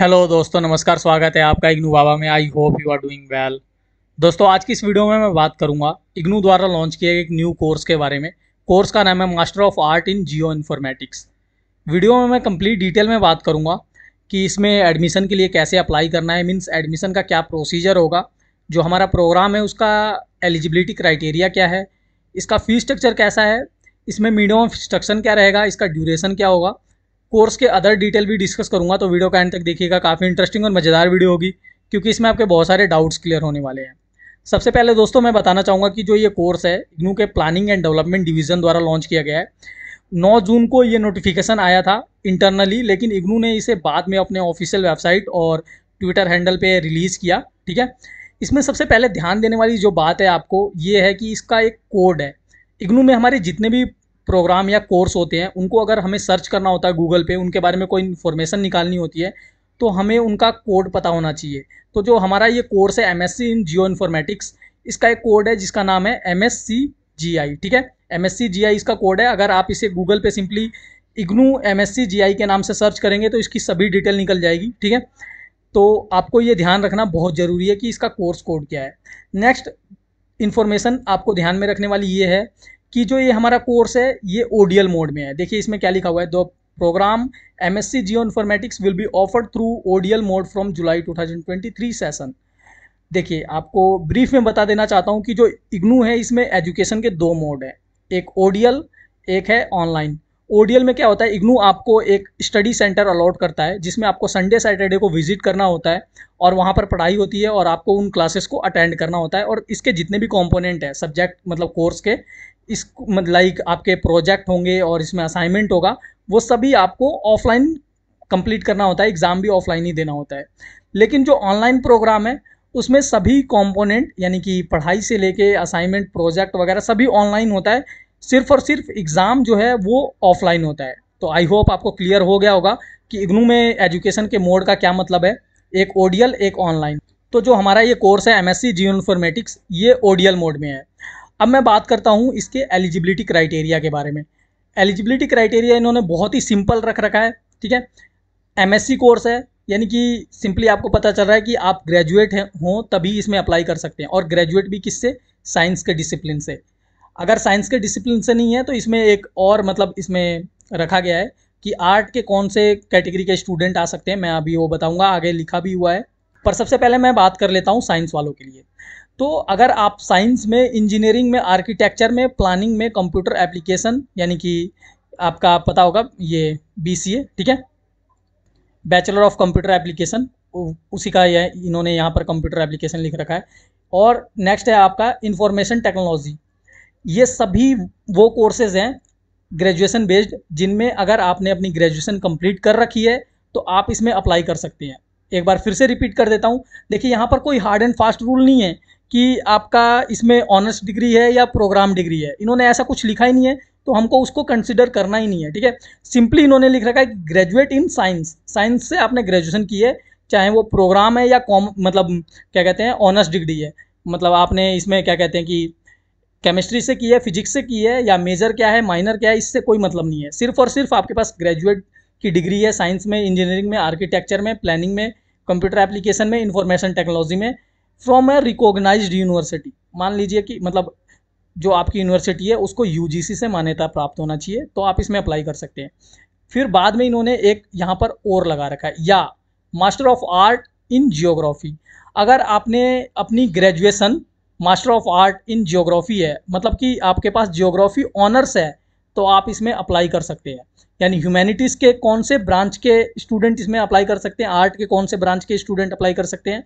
hello दोस्तों नमस्कार स्वागत है आपका इग्नू बाबा में I hope you are doing well दोस्तों आज की इस वीडियो में मैं बात करूंगा इग्नू द्वारा लॉन्च किए एक न्यू कोर्स के बारे में कोर्स का नाम है master of art in geo informatics video में मैं कंप्लीट डिटेल में बात करूंगा कि इसमें एडमिशन के लिए कैसे अप्लाई करना है मीन्स एडमिशन का क्या प्रोसीजर होगा जो हमारा प्रोग्राम है उसका एलिजिबिलिटी क्राइटेरिया क्या है इसका फ़ी स्ट्रक्चर कैसा है इसमें मीडियम ऑफ इंस्ट्रक्शन क्या रहेगा इसका ड्यूरेशन क्या होगा कोर्स के अदर डिटेल भी डिस्कस करूंगा तो वीडियो का एंड तक देखिएगा काफ़ी इंटरेस्टिंग और मज़ेदार वीडियो होगी क्योंकि इसमें आपके बहुत सारे डाउट्स क्लियर होने वाले हैं सबसे पहले दोस्तों मैं बताना चाहूँगा कि जो ये कोर्स है इग्नू के प्लानिंग एंड डेवलपमेंट डिवीज़न द्वारा लॉन्च किया गया है नौ जून को ये नोटिफिकेशन आया था इंटरनली लेकिन इग्नू ने इसे बाद में अपने ऑफिशियल वेबसाइट और ट्विटर हैंडल पर रिलीज़ किया ठीक है इसमें सबसे पहले ध्यान देने वाली जो बात है आपको ये है कि इसका एक कोड है इग्नू में हमारे जितने भी प्रोग्राम या कोर्स होते हैं उनको अगर हमें सर्च करना होता है गूगल पे उनके बारे में कोई इन्फॉर्मेशन निकालनी होती है तो हमें उनका कोड पता होना चाहिए तो जो हमारा ये कोर्स है एम इन जियो इन्फॉर्मेटिक्स इसका एक कोड है जिसका नाम है एम एस ठीक है एम एस इसका कोड है अगर आप इसे गूगल पे सिंपली इग्नू एम एस के नाम से सर्च करेंगे तो इसकी सभी डिटेल निकल जाएगी ठीक है तो आपको ये ध्यान रखना बहुत ज़रूरी है कि इसका कोर्स कोड क्या है नेक्स्ट इन्फॉर्मेशन आपको ध्यान में रखने वाली ये है कि जो ये हमारा कोर्स है ये ओडीएल मोड में है देखिए इसमें क्या लिखा हुआ है दो programme M S C geo informatics will be offered through ODL mode from July 2023 session देखिए आपको ब्रीफ में बता देना चाहता हूँ कि जो इग्नू है इसमें एजुकेशन के दो मोड हैं एक ओडीएल एक है ऑनलाइन ओडीएल में क्या होता है इग्नू आपको एक स्टडी सेंटर अलॉट करता है जिसमें आपको संडे सैटरडे को विजिट करना होता है और वहाँ पर पढ़ाई होती है और आपको उन क्लासेस को अटेंड करना होता है और इसके जितने भी कॉम्पोनेंट हैं सब्जेक्ट मतलब कोर्स के इस मतलब लाइक आपके प्रोजेक्ट होंगे और इसमें असाइनमेंट होगा वो सभी आपको ऑफलाइन कंप्लीट करना होता है एग्ज़ाम भी ऑफलाइन ही देना होता है लेकिन जो ऑनलाइन प्रोग्राम है उसमें सभी कंपोनेंट यानी कि पढ़ाई से लेके असाइनमेंट प्रोजेक्ट वगैरह सभी ऑनलाइन होता है सिर्फ और सिर्फ एग्ज़ाम जो है वो ऑफलाइन होता है तो आई होप आपको क्लियर हो गया होगा कि इग्नू में एजुकेशन के मोड का क्या मतलब है एक ओडियल एक ऑनलाइन तो जो हमारा ये कोर्स है M S C geo informatics ये ओडियल मोड में है अब मैं बात करता हूँ इसके एलिजिबिलिटी क्राइटेरिया के बारे में एलिजिबिलिटी क्राइटेरिया इन्होंने बहुत ही सिंपल रख रखा है ठीक है एमएससी कोर्स है यानी कि सिंपली आपको पता चल रहा है कि आप ग्रेजुएट हैं हों तभी इसमें अप्लाई कर सकते हैं और ग्रेजुएट भी किससे साइंस के डिसिप्लिन से अगर साइंस के डिसिप्लिन से नहीं है तो इसमें एक और मतलब इसमें रखा गया है कि आर्ट के कौन से कैटेगरी के स्टूडेंट आ सकते हैं मैं अभी वो बताऊंगा आगे लिखा भी हुआ है पर सबसे पहले मैं बात कर लेता हूँ साइंस वालों के लिए तो अगर आप साइंस में इंजीनियरिंग में आर्किटेक्चर में प्लानिंग में कंप्यूटर एप्लीकेशन यानी कि आपका पता होगा ये बी ठीक है बैचलर ऑफ कंप्यूटर एप्लीकेशन उसी का यह इन्होंने यहाँ पर कंप्यूटर एप्लीकेशन लिख रखा है और नेक्स्ट है आपका इंफॉर्मेशन टेक्नोलॉजी ये सभी वो कोर्सेज हैं ग्रेजुएशन बेस्ड जिनमें अगर आपने अपनी ग्रेजुएशन कंप्लीट कर रखी है तो आप इसमें अप्लाई कर सकते हैं एक बार फिर से रिपीट कर देता हूँ देखिए यहाँ पर कोई हार्ड एंड फास्ट रूल नहीं है कि आपका इसमें ऑनर्स डिग्री है या प्रोग्राम डिग्री है इन्होंने ऐसा कुछ लिखा ही नहीं है तो हमको उसको कंसिडर करना ही नहीं है ठीक है सिंपली इन्होंने लिख रखा है कि ग्रेजुएट इन साइंस साइंस से आपने ग्रेजुएशन की है चाहे वो प्रोग्राम है या कॉम मतलब क्या कहते हैं ऑनर्स डिग्री है मतलब आपने इसमें क्या कहते हैं कि केमिस्ट्री से की है फिजिक्स से की है या मेजर क्या है माइनर क्या है इससे कोई मतलब नहीं है सिर्फ और सिर्फ आपके पास ग्रेजुएट की डिग्री है साइंस में इंजीनियरिंग में आर्किटेक्चर में प्लानिंग में कंप्यूटर एप्लीकेशन में इंफॉर्मेशन टेक्नोलॉजी में फ्रॉम ए रिकॉग्नाइज यूनिवर्सिटी मान लीजिए कि मतलब जो आपकी यूनिवर्सिटी है उसको यू से मान्यता प्राप्त होना चाहिए तो आप इसमें अप्लाई कर सकते हैं फिर बाद में इन्होंने एक यहाँ पर और लगा रखा है या master of art in geography अगर आपने अपनी graduation master of art in geography है मतलब कि आपके पास जियोग्राफी ऑनर्स है तो आप इसमें अप्लाई कर सकते हैं यानी ह्यूमैनिटीज़ के कौन से ब्रांच के स्टूडेंट इसमें अप्लाई कर सकते हैं आर्ट के कौन से ब्रांच के स्टूडेंट अप्लाई कर सकते हैं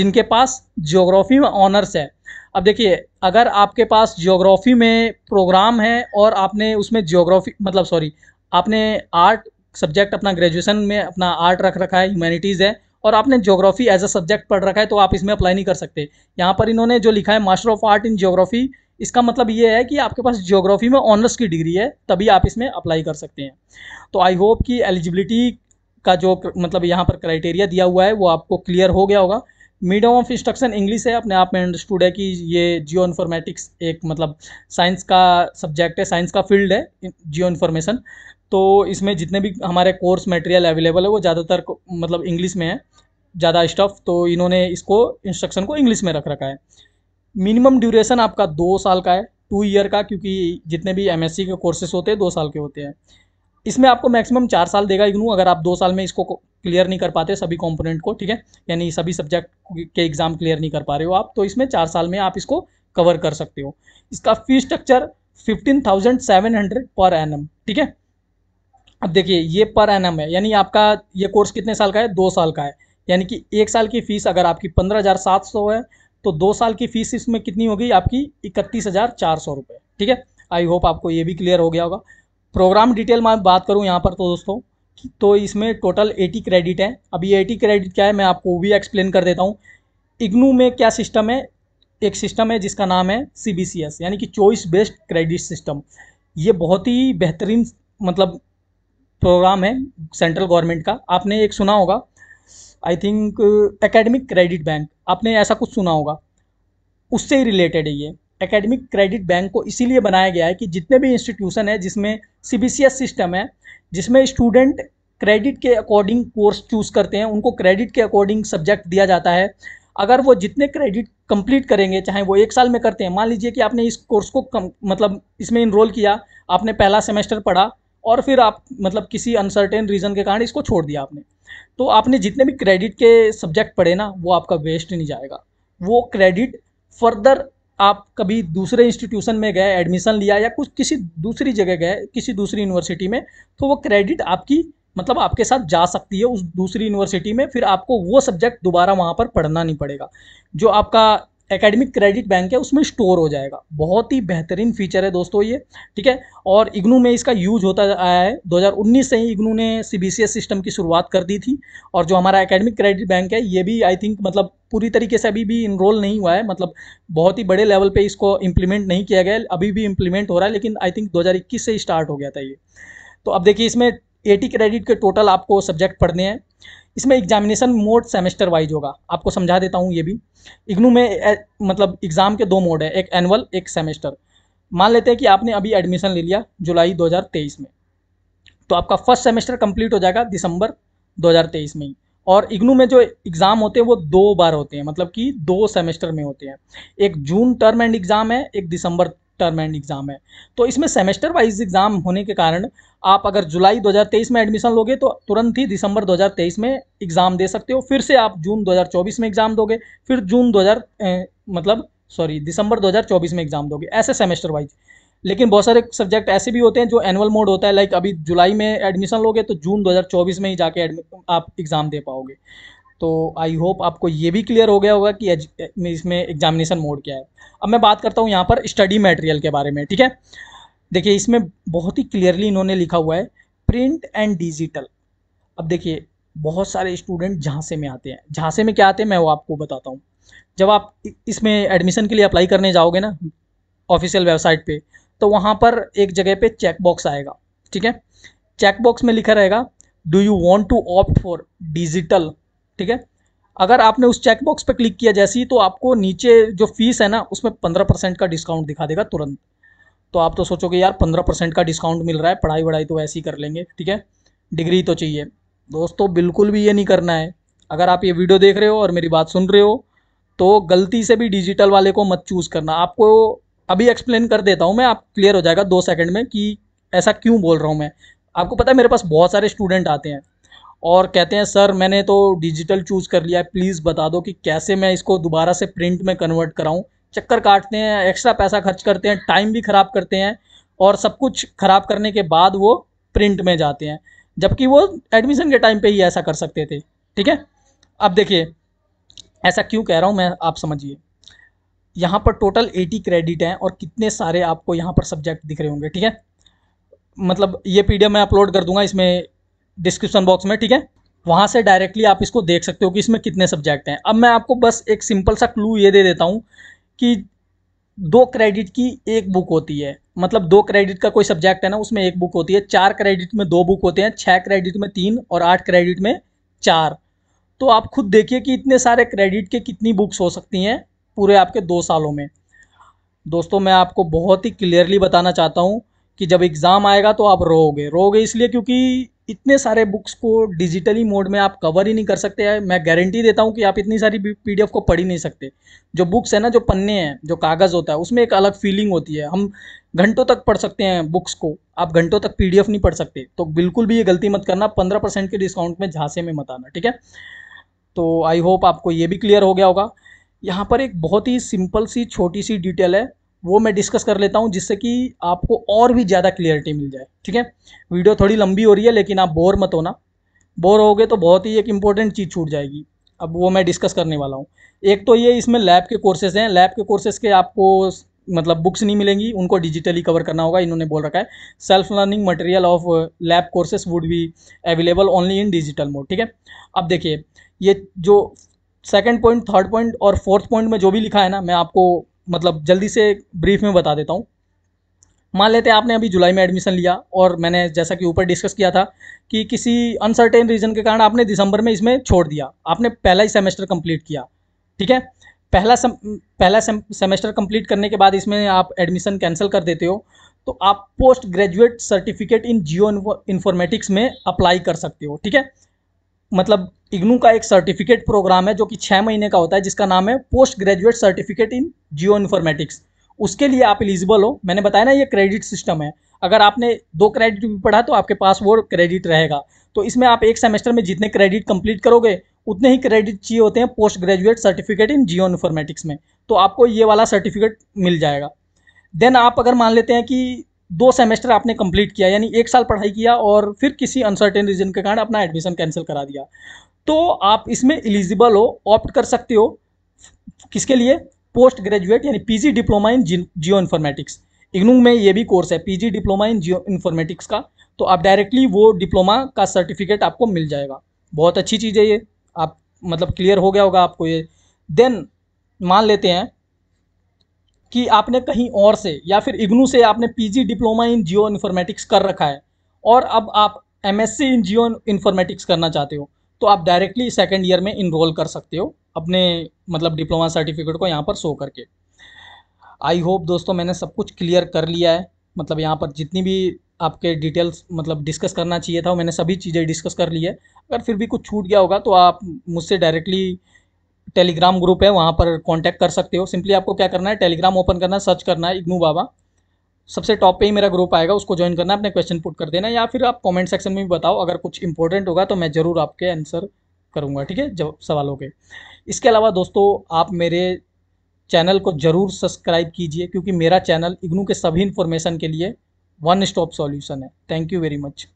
जिनके पास जियोग्राफी में ऑनर्स है अब देखिए अगर आपके पास जियोग्राफी में प्रोग्राम है और आपने उसमें जियोग्राफी मतलब सॉरी आपने आर्ट सब्जेक्ट अपना ग्रेजुएशन में अपना आर्ट रख रखा है ह्यूमैनिटीज़ है और आपने ज्योग्राफी एज अ सब्जेक्ट पढ़ रखा है तो आप इसमें अप्लाई नहीं कर सकते यहाँ पर इन्होंने जो लिखा है master of art in geography इसका मतलब ये है कि आपके पास जियोग्राफी में ऑनर्स की डिग्री है तभी आप इसमें अप्लाई कर सकते हैं तो आई होप कि एलिजिबिलिटी का जो मतलब यहाँ पर क्राइटेरिया दिया हुआ है वो आपको क्लियर हो गया होगा मीडियम ऑफ इंस्ट्रक्शन इंग्लिश है अपने आप में अंडरस्टूड है कि ये जियो इन्फॉर्मेटिक्स एक मतलब साइंस का सब्जेक्ट है साइंस का फील्ड है जियो इन्फॉर्मेशन तो इसमें जितने भी हमारे कोर्स मटेरियल अवेलेबल है वो ज़्यादातर मतलब इंग्लिश में है ज़्यादा स्टफ़ तो इन्होंने इसको इंस्ट्रक्शन को इंग्लिश में रख रखा है मिनिमम ड्यूरेशन आपका दो साल का है टू ईयर का क्योंकि जितने भी एम के कोर्सेस होते हैं दो साल के होते हैं इसमें आपको मैक्सिमम चार साल देगा इग्नू अगर आप दो साल में इसको क्लियर नहीं कर पाते सभी कंपोनेंट को ठीक है यानी सभी सब्जेक्ट के एग्ज़ाम क्लियर नहीं कर पा रहे हो आप तो इसमें चार साल में आप इसको कवर कर सकते हो इसका fee structure fifteen thousand seven hundred per annum ठीक है अब देखिए ये पर एन है यानी आपका ये कोर्स कितने साल का है दो साल का है यानी कि एक साल की फ़ीस अगर आपकी पंद्रह हज़ार सात सौ है तो दो साल की फीस इसमें कितनी होगी आपकी इकतीस हज़ार चार सौ रुपये ठीक है आई होप आपको ये भी क्लियर हो गया होगा प्रोग्राम डिटेल मैं बात करूँ यहाँ पर तो दोस्तों तो इसमें टोटल एटी क्रेडिट है अब ये एटी क्रेडिट क्या है मैं आपको भी एक्सप्लेन कर देता हूँ इग्नू में क्या सिस्टम है एक सिस्टम है जिसका नाम है सी बी सी एस यानी कि चॉइस बेस्ड क्रेडिट सिस्टम ये बहुत ही बेहतरीन मतलब प्रोग्राम है सेंट्रल गवर्नमेंट का आपने एक सुना होगा I think academic credit bank आपने ऐसा कुछ सुना होगा उससे ही रिलेटेड है ये एकेडमिक क्रेडिट बैंक को इसीलिए बनाया गया है कि जितने भी इंस्टीट्यूशन है जिसमें सी सिस्टम है जिसमें स्टूडेंट क्रेडिट के अकॉर्डिंग कोर्स चूज़ करते हैं उनको क्रेडिट के अकॉर्डिंग सब्जेक्ट दिया जाता है अगर वो जितने क्रेडिट कंप्लीट करेंगे चाहे वो एक साल में करते हैं मान लीजिए कि आपने इस कोर्स को कम, मतलब इसमें इनरोल किया आपने पहला सेमेस्टर पढ़ा और फिर आप मतलब किसी अनसर्टेन रीज़न के कारण इसको छोड़ दिया आपने तो आपने जितने भी क्रेडिट के सब्जेक्ट पढ़े ना वो आपका वेस्ट नहीं जाएगा वो क्रेडिट फर्दर आप कभी दूसरे इंस्टीट्यूशन में गए एडमिशन लिया या कुछ किसी दूसरी जगह गए किसी दूसरी यूनिवर्सिटी में तो वो क्रेडिट आपकी मतलब आपके साथ जा सकती है उस दूसरी यूनिवर्सिटी में फिर आपको वो सब्जेक्ट दोबारा वहाँ पर पढ़ना नहीं पड़ेगा जो आपका एकेडमिक क्रेडिट बैंक है उसमें स्टोर हो जाएगा बहुत ही बेहतरीन फीचर है दोस्तों ये ठीक है और इग्नू में इसका यूज होता आया है 2019 से ही इग्नू ने सी सिस्टम की शुरुआत कर दी थी और जो हमारा एकेडमिक क्रेडिट बैंक है ये भी आई थिंक मतलब पूरी तरीके से अभी भी इनरोल नहीं हुआ है मतलब बहुत ही बड़े लेवल पर इसको इम्प्लीमेंट नहीं किया गया अभी भी इम्प्लीमेंट हो रहा है लेकिन आई थिंक दो से स्टार्ट हो गया था ये तो अब देखिए इसमें एटी क्रेडिट के टोटल आपको सब्जेक्ट पढ़ने हैं इसमें एग्जामिनेशन मोड सेमेस्टर वाइज होगा आपको समझा देता हूँ ये भी इग्नू में ए, मतलब एग्ज़ाम के दो मोड है एक एनुअल एक सेमेस्टर मान लेते हैं कि आपने अभी एडमिशन ले लिया जुलाई 2023 में तो आपका फर्स्ट सेमेस्टर कंप्लीट हो जाएगा दिसंबर 2023 में ही और इग्नू में जो एग्ज़ाम होते हैं वो दो बार होते हैं मतलब कि दो सेमेस्टर में होते हैं एक जून टर्म एंड एग्ज़ाम है एक दिसंबर टर्म एंड एग्ज़ाम है तो इसमें सेमेस्टर वाइज एग्ज़ाम होने के कारण आप अगर जुलाई 2023 में एडमिशन लोगे तो तुरंत ही दिसंबर 2023 में एग्ज़ाम दे सकते हो फिर से आप जून 2024 में एग्ज़ाम दोगे फिर जून 2000 ए, मतलब सॉरी दिसंबर 2024 में एग्ज़ाम दोगे ऐसे सेमेस्टर वाइज लेकिन बहुत सारे सब्जेक्ट ऐसे भी होते हैं जो एनुअल मोड होता है लाइक अभी जुलाई में एडमिशन लोगे तो जून 2024 में ही जाके आप एग्ज़ाम दे पाओगे तो आई होप आपको ये भी क्लियर हो गया होगा कि इसमें एग्जामिनेशन मोड क्या है अब मैं बात करता हूँ यहाँ पर स्टडी मटेरियल के बारे में ठीक है देखिए इसमें बहुत ही क्लियरली इन्होंने लिखा हुआ है प्रिंट एंड डिजिटल अब देखिए बहुत सारे स्टूडेंट झांसे में आते हैं झांसे में क्या आते हैं मैं वो आपको बताता हूँ जब आप इसमें एडमिशन के लिए अप्लाई करने जाओगे ना ऑफिशियल वेबसाइट पे तो वहाँ पर एक जगह पे चेकबॉक्स आएगा ठीक है चेकबॉक्स में लिखा रहेगा do you want to opt for digital ठीक है अगर आपने उस चेकबॉक्स पर क्लिक किया जैसे ही तो आपको नीचे जो फीस है ना उसमें पंद्रह परसेंट का डिस्काउंट दिखा देगा तुरंत तो आप तो सोचोगे यार पंद्रह परसेंट का डिस्काउंट मिल रहा है पढ़ाई वढ़ाई तो ऐसे ही कर लेंगे ठीक है डिग्री तो चाहिए दोस्तों बिल्कुल भी ये नहीं करना है अगर आप ये वीडियो देख रहे हो और मेरी बात सुन रहे हो तो गलती से भी डिजिटल वाले को मत चूज़ करना आपको अभी एक्सप्लेन कर देता हूँ मैं आप क्लियर हो जाएगा दो सेकंड में कि ऐसा क्यों बोल रहा हूँ मैं आपको पता है मेरे पास बहुत सारे स्टूडेंट आते हैं और कहते हैं सर मैंने तो डिजिटल चूज़ कर लिया है प्लीज़ बता दो कि कैसे मैं इसको दोबारा से प्रिंट में कन्वर्ट कराऊँ चक्कर काटते हैं एक्स्ट्रा पैसा खर्च करते हैं टाइम भी ख़राब करते हैं और सब कुछ ख़राब करने के बाद वो प्रिंट में जाते हैं जबकि वो एडमिशन के टाइम पे ही ऐसा कर सकते थे ठीक है अब देखिए ऐसा क्यों कह रहा हूँ मैं आप समझिए यहाँ पर टोटल एटी क्रेडिट हैं और कितने सारे आपको यहाँ पर सब्जेक्ट दिख रहे होंगे ठीक है मतलब ये पीडीएफ मैं अपलोड कर दूंगा इसमें डिस्क्रिप्शन बॉक्स में ठीक है वहाँ से डायरेक्टली आप इसको देख सकते हो कि इसमें कितने सब्जेक्ट हैं अब मैं आपको बस एक सिंपल सा क्लू ये दे देता हूँ कि दो क्रेडिट की एक बुक होती है मतलब दो क्रेडिट का कोई सब्जेक्ट है ना उसमें एक बुक होती है चार क्रेडिट में दो बुक होते हैं छः क्रेडिट में तीन और आठ क्रेडिट में चार तो आप खुद देखिए कि इतने सारे क्रेडिट के कितनी बुक्स हो सकती हैं पूरे आपके दो सालों में दोस्तों मैं आपको बहुत ही क्लियरली बताना चाहता हूँ कि जब एग्ज़ाम आएगा तो आप रोओगे रोओगे इसलिए क्योंकि इतने सारे बुक्स को डिजिटली मोड में आप कवर ही नहीं कर सकते हैं मैं गारंटी देता हूँ कि आप इतनी सारी पीडीएफ को पढ़ ही नहीं सकते जो बुक्स है ना जो पन्ने हैं जो कागज़ होता है उसमें एक अलग फीलिंग होती है हम घंटों तक पढ़ सकते हैं बुक्स को आप घंटों तक पीडीएफ नहीं पढ़ सकते तो बिल्कुल भी ये गलती मत करना पंद्रह परसेंट के डिस्काउंट में झांसे में मत आना ठीक है तो आई होप आपको ये भी क्लियर हो गया होगा यहाँ पर एक बहुत ही सिंपल सी छोटी सी डिटेल है वो मैं डिस्कस कर लेता हूँ जिससे कि आपको और भी ज़्यादा क्लियरिटी मिल जाए ठीक है वीडियो थोड़ी लंबी हो रही है लेकिन आप बोर मत होना बोर गए तो बहुत ही एक इम्पॉर्टेंट चीज़ छूट जाएगी अब वो मैं डिस्कस करने वाला हूँ एक तो ये इसमें लैब के कोर्सेज हैं लैब के कोर्सेज के आपको मतलब बुक्स नहीं मिलेंगी उनको डिजिटली कवर करना होगा इन्होंने बोल रखा है self learning material of lab courses would be available only in digital mode ठीक है अब देखिए ये जो सेकंड पॉइंट थर्ड पॉइंट और फोर्थ पॉइंट में जो भी लिखा है ना मैं आपको मतलब जल्दी से ब्रीफ में बता देता हूँ मान लेते हैं आपने अभी जुलाई में एडमिशन लिया और मैंने जैसा कि ऊपर डिस्कस किया था कि किसी अनसर्टेन रीज़न के कारण आपने दिसंबर में इसमें छोड़ दिया आपने पहला ही सेमेस्टर कंप्लीट किया ठीक है पहला सम, पहला सम, सेमेस्टर कंप्लीट करने के बाद इसमें आप एडमिशन कैंसिल कर देते हो तो आप post graduate certificate in geo informatics में अप्लाई कर सकते हो ठीक है मतलब इग्नू का एक सर्टिफिकेट प्रोग्राम है जो कि छः महीने का होता है जिसका नाम है post graduate certificate in geo informatics उसके लिए आप एलिजिबल हो मैंने बताया ना ये क्रेडिट सिस्टम है अगर आपने दो क्रेडिट भी पढ़ा तो आपके पास वो क्रेडिट रहेगा तो इसमें आप एक सेमेस्टर में जितने क्रेडिट कंप्लीट करोगे उतने ही क्रेडिट चाहिए होते हैं post graduate certificate in geo informatics में तो आपको ये वाला सर्टिफिकेट मिल जाएगा देन आप अगर मान लेते हैं कि दो सेमेस्टर आपने कंप्लीट किया यानी एक साल पढ़ाई किया और फिर किसी अनसर्टेन रीजन के कारण अपना एडमिशन कैंसिल करा दिया तो आप इसमें एलिजिबल हो ऑप्ट कर सकते हो किसके लिए पोस्ट ग्रेजुएट यानी PG diploma in geo informatics IGNOU में ये भी कोर्स है PG diploma in geo informatics का तो आप डायरेक्टली वो डिप्लोमा का सर्टिफिकेट आपको मिल जाएगा बहुत अच्छी चीज़ है ये आप मतलब क्लियर हो गया होगा आपको ये देन मान लेते हैं कि आपने कहीं और से या फिर इग्नू से आपने PG diploma in geo informatics कर रखा है और अब आप एमएससी इन जियो इन्फॉर्मेटिक्स करना चाहते हो तो आप डायरेक्टली सेकेंड ईयर में इनरोल कर सकते हो अपने मतलब डिप्लोमा सर्टिफिकेट को यहाँ पर शो करके आई होप दोस्तों मैंने सब कुछ क्लियर कर लिया है मतलब यहाँ पर जितनी भी आपके डिटेल्स मतलब डिस्कस करना चाहिए था मैंने सभी चीज़ें डिस्कस कर ली है अगर फिर भी कुछ छूट गया होगा तो आप मुझसे डायरेक्टली टेलीग्राम ग्रुप है वहाँ पर कॉन्टैक्ट कर सकते हो सिंपली आपको क्या करना है टेलीग्राम ओपन करना है सर्च करना है इग्नू बाबा सबसे टॉप पे ही मेरा ग्रुप आएगा उसको ज्वाइन करना अपने क्वेश्चन पुट कर देना या फिर आप कमेंट सेक्शन में भी बताओ अगर कुछ इंपॉर्टेंट होगा तो मैं ज़रूर आपके आंसर करूँगा ठीक है जब सवालों के इसके अलावा दोस्तों आप मेरे चैनल को ज़रूर सब्सक्राइब कीजिए क्योंकि मेरा चैनल इग्नू के सभी इन्फॉर्मेशन के लिए वन स्टॉप सॉल्यूशन है थैंक यू वेरी मच